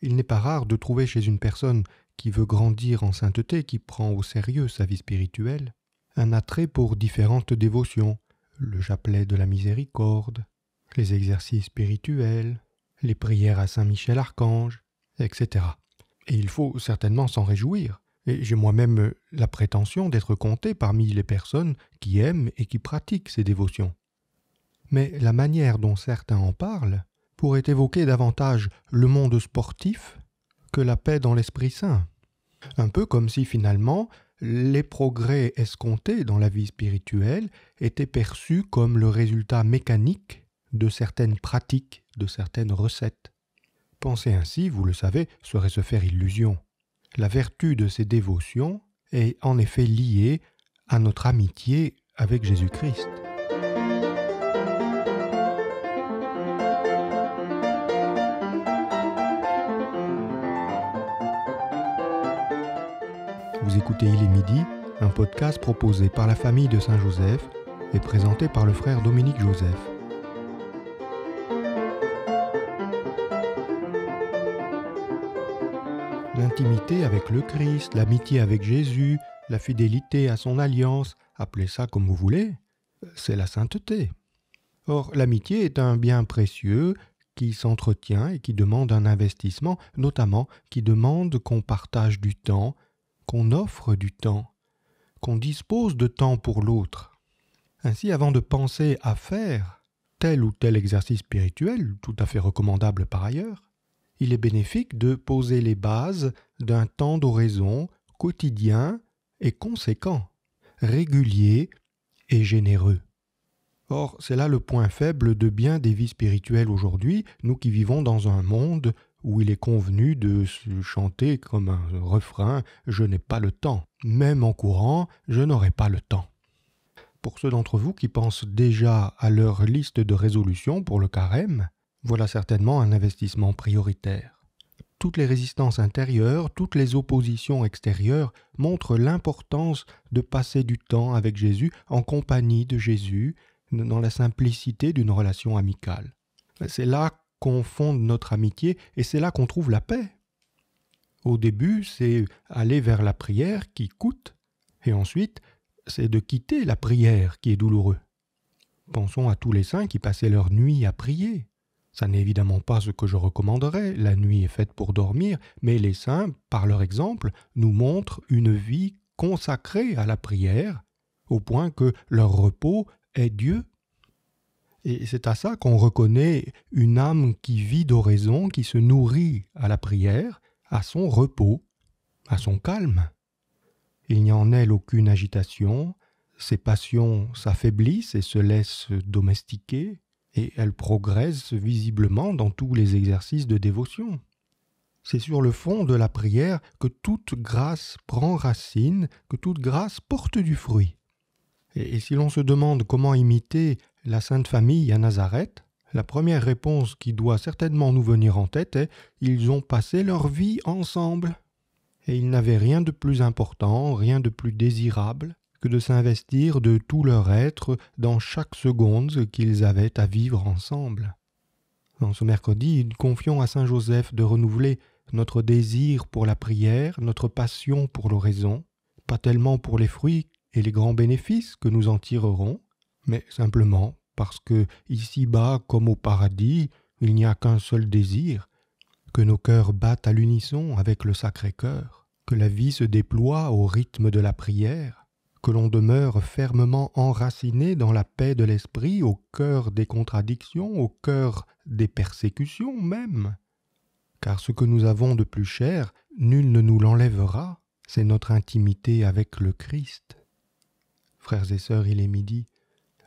Il n'est pas rare de trouver chez une personne qui veut grandir en sainteté, qui prend au sérieux sa vie spirituelle, un attrait pour différentes dévotions, le chapelet de la miséricorde, les exercices spirituels, les prières à Saint Michel Archange, etc. Et il faut certainement s'en réjouir, et j'ai moi-même la prétention d'être compté parmi les personnes qui aiment et qui pratiquent ces dévotions. Mais la manière dont certains en parlent, pourrait évoquer davantage le monde sportif que la paix dans l'Esprit Saint. Un peu comme si finalement les progrès escomptés dans la vie spirituelle étaient perçus comme le résultat mécanique de certaines pratiques, de certaines recettes. Penser ainsi, vous le savez, serait se faire illusion. La vertu de ces dévotions est en effet liée à notre amitié avec Jésus-Christ. Vous écoutez Il est midi, un podcast proposé par la famille de Saint-Joseph et présenté par le frère Dominique Joseph. L'intimité avec le Christ, l'amitié avec Jésus, la fidélité à son alliance, appelez ça comme vous voulez, c'est la sainteté. Or, l'amitié est un bien précieux qui s'entretient et qui demande un investissement, notamment qui demande qu'on partage du temps, qu'on offre du temps, qu'on dispose de temps pour l'autre. Ainsi, avant de penser à faire tel ou tel exercice spirituel, tout à fait recommandable par ailleurs, il est bénéfique de poser les bases d'un temps d'oraison quotidien et conséquent, régulier et généreux. Or, c'est là le point faible de bien des vies spirituelles aujourd'hui, nous qui vivons dans un monde où il est convenu de chanter comme un refrain Je n'ai pas le temps. Même en courant, je n'aurai pas le temps. Pour ceux d'entre vous qui pensent déjà à leur liste de résolutions pour le carême, voilà certainement un investissement prioritaire. Toutes les résistances intérieures, toutes les oppositions extérieures montrent l'importance de passer du temps avec Jésus, en compagnie de Jésus, dans la simplicité d'une relation amicale. C'est là confondent notre amitié et c'est là qu'on trouve la paix. Au début, c'est aller vers la prière qui coûte, et ensuite, c'est de quitter la prière qui est douloureux. Pensons à tous les saints qui passaient leur nuit à prier. Ça n'est évidemment pas ce que je recommanderais, la nuit est faite pour dormir, mais les saints, par leur exemple, nous montrent une vie consacrée à la prière, au point que leur repos est Dieu et c'est à ça qu'on reconnaît une âme qui vit d'oraison, qui se nourrit à la prière, à son repos, à son calme. Il n'y en elle aucune agitation, ses passions s'affaiblissent et se laissent domestiquer, et elle progresse visiblement dans tous les exercices de dévotion. C'est sur le fond de la prière que toute grâce prend racine, que toute grâce porte du fruit. Et, si l'on se demande comment imiter la Sainte Famille à Nazareth, la première réponse qui doit certainement nous venir en tête est Ils ont passé leur vie ensemble. Et ils n'avaient rien de plus important, rien de plus désirable que de s'investir de tout leur être dans chaque seconde qu'ils avaient à vivre ensemble. En ce mercredi, confions à Saint Joseph de renouveler notre désir pour la prière, notre passion pour l'oraison, pas tellement pour les fruits et les grands bénéfices que nous en tirerons, mais simplement parce que ici-bas comme au paradis, il n'y a qu'un seul désir, que nos cœurs battent à l'unisson avec le Sacré-Cœur, que la vie se déploie au rythme de la prière, que l'on demeure fermement enraciné dans la paix de l'esprit au cœur des contradictions, au cœur des persécutions même. Car ce que nous avons de plus cher, nul ne nous l'enlèvera, c'est notre intimité avec le Christ. Frères et sœurs, il est midi